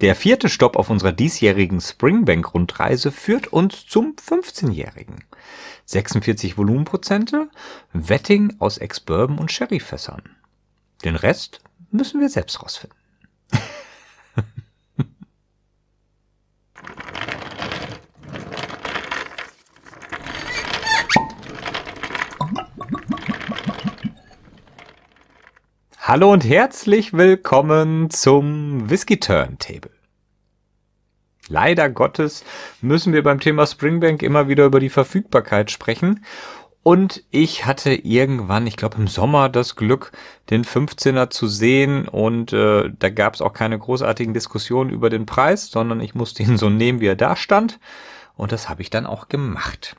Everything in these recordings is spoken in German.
Der vierte Stopp auf unserer diesjährigen Springbank-Rundreise führt uns zum 15-Jährigen. 46 Volumenprozente, Wetting aus Ex-Bourbon und Sherryfässern. Den Rest müssen wir selbst rausfinden. Hallo und herzlich willkommen zum Whisky Turntable. Leider Gottes müssen wir beim Thema Springbank immer wieder über die Verfügbarkeit sprechen. Und ich hatte irgendwann, ich glaube im Sommer, das Glück, den 15er zu sehen. Und äh, da gab es auch keine großartigen Diskussionen über den Preis, sondern ich musste ihn so nehmen, wie er da stand. Und das habe ich dann auch gemacht.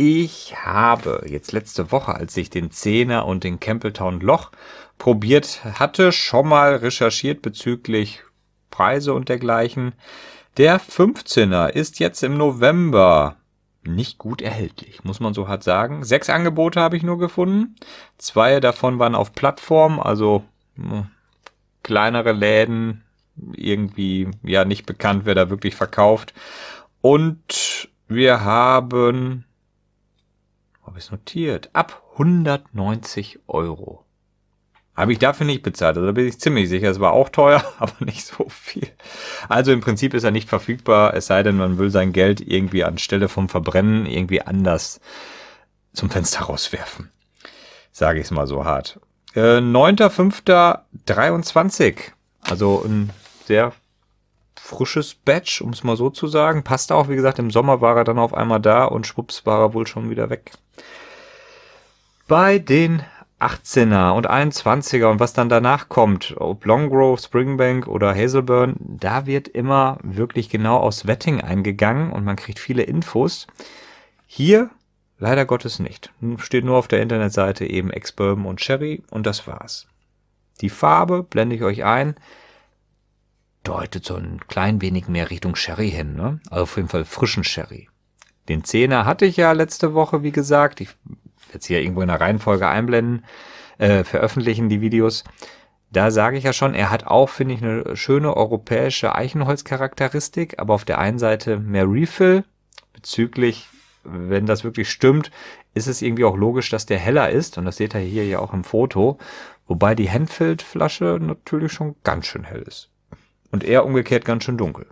Ich habe jetzt letzte Woche, als ich den Zehner und den Campbelltown Loch probiert hatte, schon mal recherchiert bezüglich Preise und dergleichen. Der 15er ist jetzt im November nicht gut erhältlich, muss man so hart sagen. Sechs Angebote habe ich nur gefunden. Zwei davon waren auf Plattform, also hm, kleinere Läden, irgendwie ja nicht bekannt, wer da wirklich verkauft. Und wir haben habe ich es notiert, ab 190 Euro. Habe ich dafür nicht bezahlt, also da bin ich ziemlich sicher. Es war auch teuer, aber nicht so viel. Also im Prinzip ist er nicht verfügbar, es sei denn, man will sein Geld irgendwie anstelle vom Verbrennen irgendwie anders zum Fenster rauswerfen. Sage ich es mal so hart. Äh, 9.5.23, also ein sehr frisches Batch, um es mal so zu sagen. Passt auch, wie gesagt, im Sommer war er dann auf einmal da und schwupps war er wohl schon wieder weg bei den 18er und 21er und was dann danach kommt, ob Longgrove, Springbank oder Hazelburn, da wird immer wirklich genau aus Wetting eingegangen und man kriegt viele Infos. Hier leider Gottes nicht. Steht nur auf der Internetseite eben Ex-Bourbon und Sherry und das war's. Die Farbe blende ich euch ein. Deutet so ein klein wenig mehr Richtung Sherry hin, ne? Also auf jeden Fall frischen Sherry. Den Zehner hatte ich ja letzte Woche, wie gesagt. Ich ich werde es hier irgendwo in der Reihenfolge einblenden, äh, veröffentlichen die Videos. Da sage ich ja schon, er hat auch, finde ich, eine schöne europäische Eichenholzcharakteristik, aber auf der einen Seite mehr Refill bezüglich, wenn das wirklich stimmt, ist es irgendwie auch logisch, dass der heller ist und das seht ihr hier ja auch im Foto, wobei die Henfield-Flasche natürlich schon ganz schön hell ist und er umgekehrt ganz schön dunkel.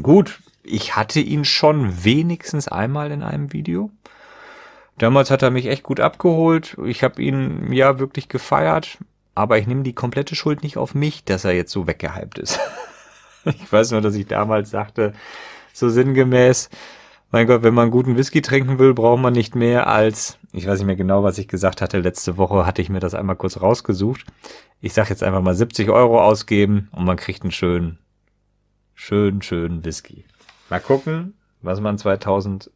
Gut, ich hatte ihn schon wenigstens einmal in einem Video. Damals hat er mich echt gut abgeholt. Ich habe ihn ja wirklich gefeiert. Aber ich nehme die komplette Schuld nicht auf mich, dass er jetzt so weggehypt ist. ich weiß nur, dass ich damals sagte, so sinngemäß, mein Gott, wenn man guten Whisky trinken will, braucht man nicht mehr als, ich weiß nicht mehr genau, was ich gesagt hatte, letzte Woche hatte ich mir das einmal kurz rausgesucht. Ich sage jetzt einfach mal 70 Euro ausgeben und man kriegt einen schönen, schönen, schönen Whisky. Mal gucken, was man 2000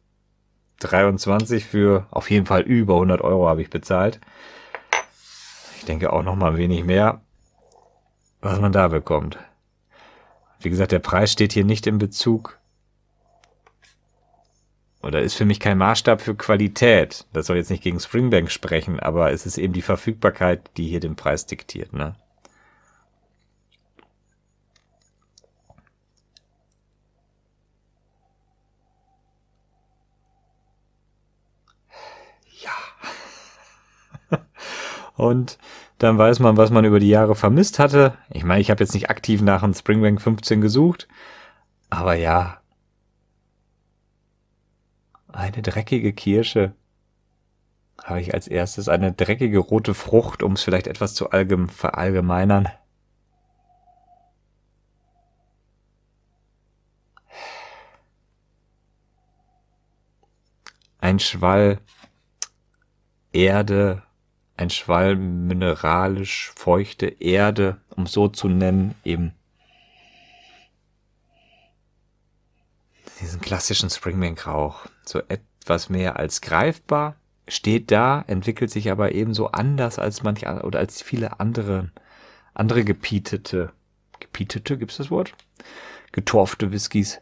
23 für auf jeden Fall über 100 Euro habe ich bezahlt. Ich denke auch noch mal ein wenig mehr, was man da bekommt. Wie gesagt, der Preis steht hier nicht in Bezug oder ist für mich kein Maßstab für Qualität. Das soll jetzt nicht gegen Springbank sprechen, aber es ist eben die Verfügbarkeit, die hier den Preis diktiert. Ne? Und dann weiß man, was man über die Jahre vermisst hatte. Ich meine, ich habe jetzt nicht aktiv nach einem Springbank 15 gesucht, aber ja. Eine dreckige Kirsche. Habe ich als erstes eine dreckige rote Frucht, um es vielleicht etwas zu verallgemeinern. Ein Schwall Erde ein Schwall mineralisch feuchte Erde, um so zu nennen, eben diesen klassischen Springbank-Rauch. So etwas mehr als greifbar, steht da, entwickelt sich aber ebenso anders als manche oder als viele andere, andere gepietete, gepietete, es das Wort? Getorfte Whiskys.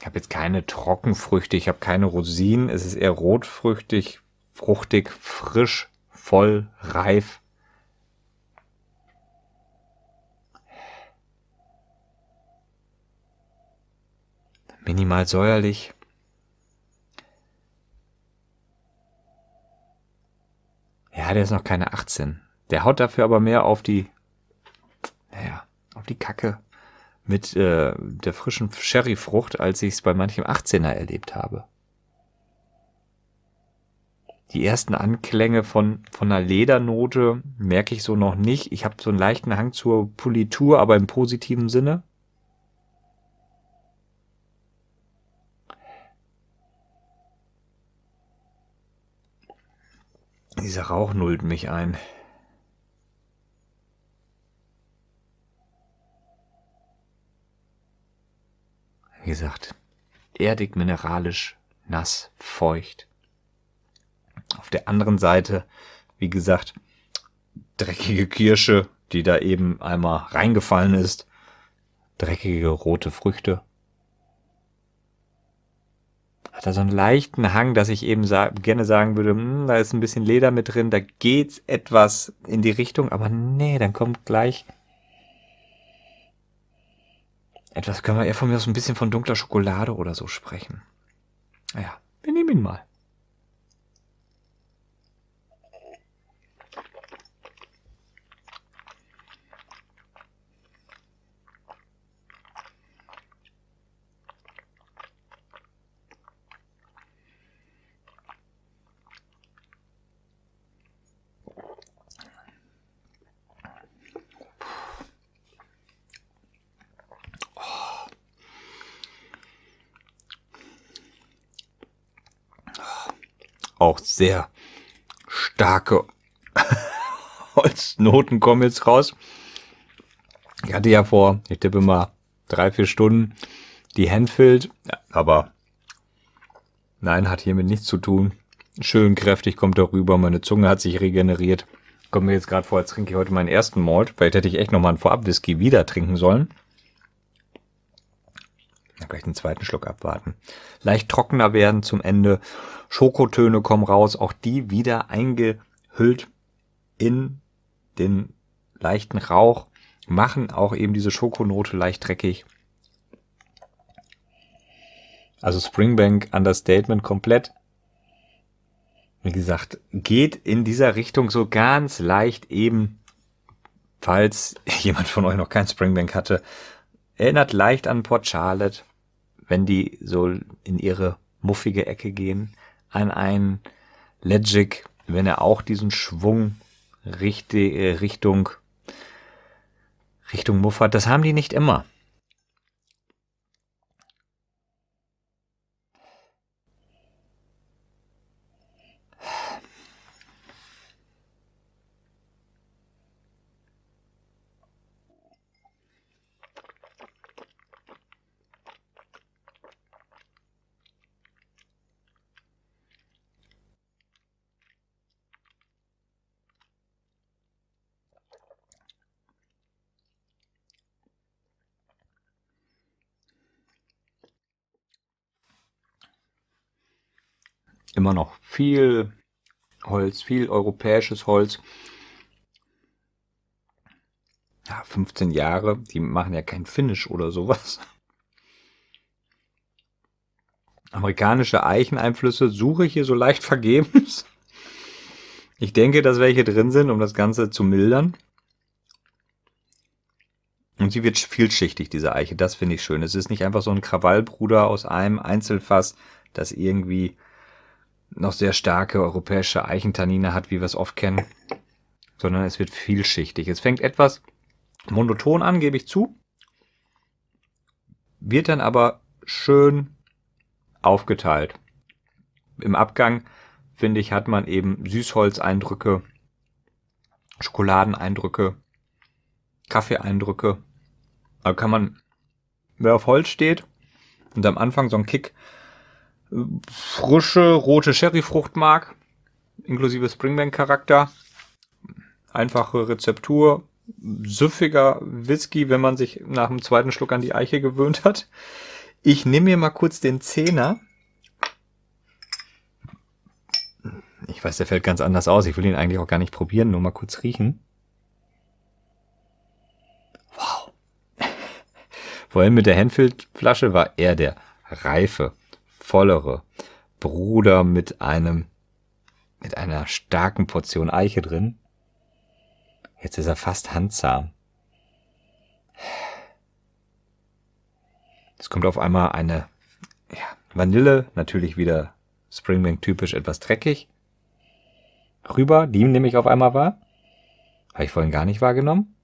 Ich habe jetzt keine Trockenfrüchte, ich habe keine Rosinen. Es ist eher rotfrüchtig, fruchtig, frisch, voll, reif. Minimal säuerlich. Ja, der ist noch keine 18. Der haut dafür aber mehr auf die, naja, auf die Kacke mit äh, der frischen Sherryfrucht, als ich es bei manchem 18er erlebt habe. Die ersten Anklänge von, von einer Ledernote merke ich so noch nicht. Ich habe so einen leichten Hang zur Politur, aber im positiven Sinne. Dieser Rauch nullt mich ein. erdig, mineralisch, nass, feucht. Auf der anderen Seite, wie gesagt, dreckige Kirsche, die da eben einmal reingefallen ist, dreckige rote Früchte. Hat da so einen leichten Hang, dass ich eben sa gerne sagen würde, mh, hm, da ist ein bisschen Leder mit drin, da geht's etwas in die Richtung, aber nee, dann kommt gleich etwas können wir eher von mir aus ein bisschen von dunkler Schokolade oder so sprechen. Naja, wir nehmen ihn mal. auch sehr starke Holznoten kommen jetzt raus. Ich hatte ja vor, ich tippe mal drei, vier Stunden die Handfield, aber nein, hat hiermit nichts zu tun. Schön kräftig kommt darüber, meine Zunge hat sich regeneriert. Kommt mir jetzt gerade vor, als trinke ich heute meinen ersten Malt. Vielleicht hätte ich echt nochmal einen Vorab-Whisky wieder trinken sollen. Na, gleich den zweiten Schluck abwarten. Leicht trockener werden zum Ende. Schokotöne kommen raus, auch die wieder eingehüllt in den leichten Rauch, machen auch eben diese Schokonote leicht dreckig. Also Springbank Understatement komplett. Wie gesagt, geht in dieser Richtung so ganz leicht eben, falls jemand von euch noch kein Springbank hatte, erinnert leicht an Port Charlotte wenn die so in ihre muffige Ecke gehen, an einen Legic, wenn er auch diesen Schwung Richtung äh, Richtung Richtung Muff hat. Das haben die nicht immer. immer noch viel Holz, viel europäisches Holz. Ja, 15 Jahre, die machen ja kein Finish oder sowas. Amerikanische Eicheneinflüsse suche ich hier so leicht vergebens. Ich denke, dass welche drin sind, um das Ganze zu mildern. Und sie wird vielschichtig, diese Eiche. Das finde ich schön. Es ist nicht einfach so ein Krawallbruder aus einem Einzelfass, das irgendwie noch sehr starke europäische Eichentannine hat, wie wir es oft kennen, sondern es wird vielschichtig. Es fängt etwas monoton an, gebe ich zu, wird dann aber schön aufgeteilt. Im Abgang, finde ich, hat man eben Süßholzeindrücke, Schokoladeneindrücke, Kaffeeeindrücke. Da kann man, wer auf Holz steht und am Anfang so einen Kick frische rote Sherryfrucht mag, inklusive Springbank-Charakter. Einfache Rezeptur, süffiger Whisky, wenn man sich nach dem zweiten Schluck an die Eiche gewöhnt hat. Ich nehme mir mal kurz den Zehner. Ich weiß, der fällt ganz anders aus. Ich will ihn eigentlich auch gar nicht probieren, nur mal kurz riechen. Wow. Vor allem mit der Henfield-Flasche war er der reife vollere Bruder mit einem, mit einer starken Portion Eiche drin. Jetzt ist er fast handzahm. Es kommt auf einmal eine ja, Vanille, natürlich wieder Springbank typisch etwas dreckig, rüber. Die nehme ich auf einmal wahr. Habe ich vorhin gar nicht wahrgenommen.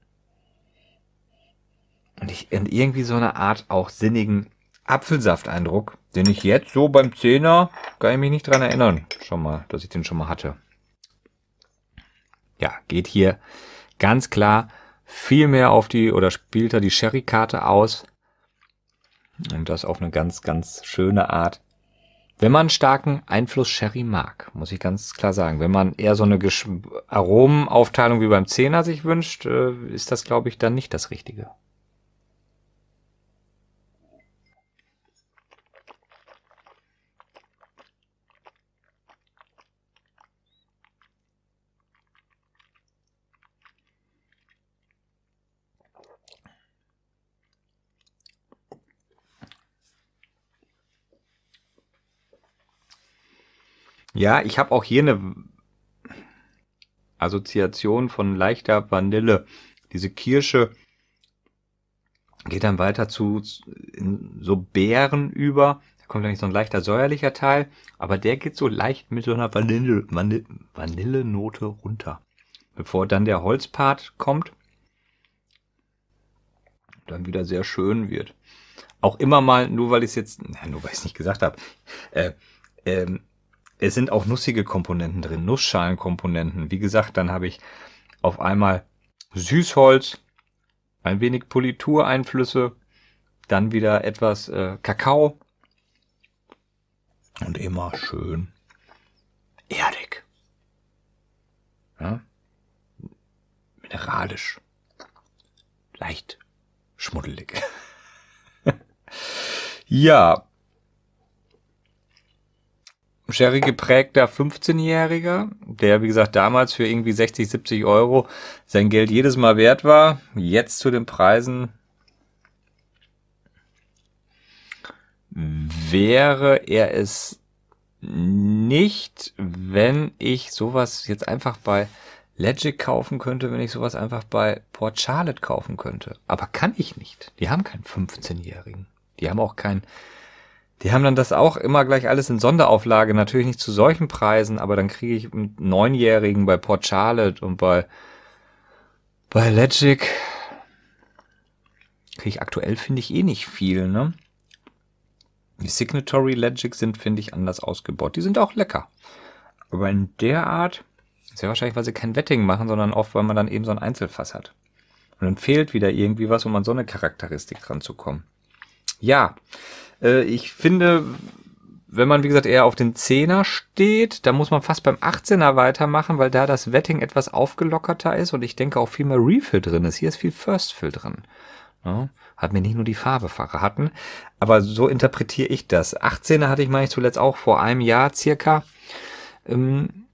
Und, ich, und irgendwie so eine Art auch sinnigen Apfelsafteindruck, den ich jetzt so beim Zehner, kann ich mich nicht dran erinnern, schon mal, dass ich den schon mal hatte. Ja, geht hier ganz klar viel mehr auf die, oder spielt da die Sherry-Karte aus. Und das auf eine ganz, ganz schöne Art. Wenn man starken Einfluss Sherry mag, muss ich ganz klar sagen, wenn man eher so eine Gesch Aromenaufteilung wie beim Zehner sich wünscht, äh, ist das, glaube ich, dann nicht das Richtige. Ja, ich habe auch hier eine Assoziation von leichter Vanille. Diese Kirsche geht dann weiter zu so Beeren über. Da kommt nämlich so ein leichter säuerlicher Teil, aber der geht so leicht mit so einer Vanille, Vanille, Vanillenote runter. Bevor dann der Holzpart kommt, dann wieder sehr schön wird. Auch immer mal, nur weil ich es jetzt, na, nur weil ich es nicht gesagt habe, äh, ähm, es sind auch nussige Komponenten drin, Nussschalenkomponenten. Wie gesagt, dann habe ich auf einmal Süßholz, ein wenig Politureinflüsse, dann wieder etwas äh, Kakao und immer schön erdig. Ja? Mineralisch. Leicht schmuddelig. ja, Sherry geprägter 15-Jähriger, der, wie gesagt, damals für irgendwie 60, 70 Euro sein Geld jedes Mal wert war, jetzt zu den Preisen wäre er es nicht, wenn ich sowas jetzt einfach bei Legic kaufen könnte, wenn ich sowas einfach bei Port Charlotte kaufen könnte. Aber kann ich nicht. Die haben keinen 15-Jährigen. Die haben auch keinen die haben dann das auch immer gleich alles in Sonderauflage, natürlich nicht zu solchen Preisen, aber dann kriege ich einen Neunjährigen bei Port Charlotte und bei, bei Legic. Kriege ich aktuell, finde ich, eh nicht viel, ne? Die Signatory Legic sind, finde ich, anders ausgebaut. Die sind auch lecker. Aber in der Art, sehr wahrscheinlich, weil sie kein Wetting machen, sondern oft, weil man dann eben so ein Einzelfass hat. Und dann fehlt wieder irgendwie was, um an so eine Charakteristik dran zu kommen ja, äh, ich finde, wenn man, wie gesagt, eher auf den Zehner steht, da muss man fast beim 18er weitermachen, weil da das Wetting etwas aufgelockerter ist und ich denke auch viel mehr Refill drin ist. Hier ist viel First Fill drin. Ja, ne? hat mir nicht nur die Farbe verraten, aber so interpretiere ich das. 18er hatte ich, meine ich, zuletzt auch vor einem Jahr circa. Ähm,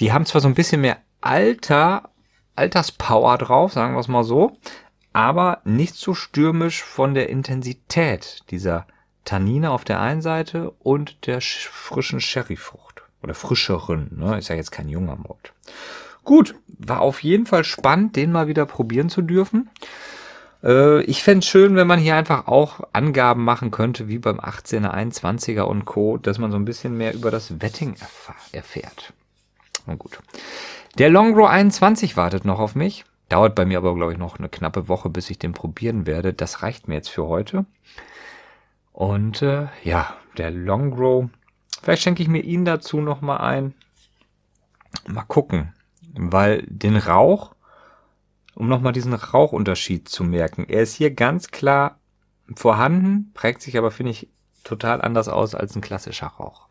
die haben zwar so ein bisschen mehr Alter, Alterspower drauf, sagen wir es mal so, aber nicht so stürmisch von der Intensität dieser Tannine auf der einen Seite und der frischen Sherryfrucht. Oder frischeren, ne? ist ja jetzt kein junger Mord. Gut, war auf jeden Fall spannend, den mal wieder probieren zu dürfen. Äh, ich fände es schön, wenn man hier einfach auch Angaben machen könnte, wie beim 18er, 21er und Co., dass man so ein bisschen mehr über das Wetting erfahr erfährt. Na gut. Der Longrow 21 wartet noch auf mich. Dauert bei mir aber, glaube ich, noch eine knappe Woche, bis ich den probieren werde. Das reicht mir jetzt für heute. Und äh, ja, der Long Grow. Vielleicht schenke ich mir ihn dazu nochmal ein. Mal gucken. Weil den Rauch, um nochmal diesen Rauchunterschied zu merken, er ist hier ganz klar vorhanden, prägt sich aber, finde ich, total anders aus als ein klassischer Rauch.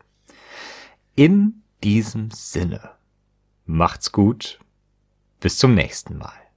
In diesem Sinne, macht's gut, bis zum nächsten Mal.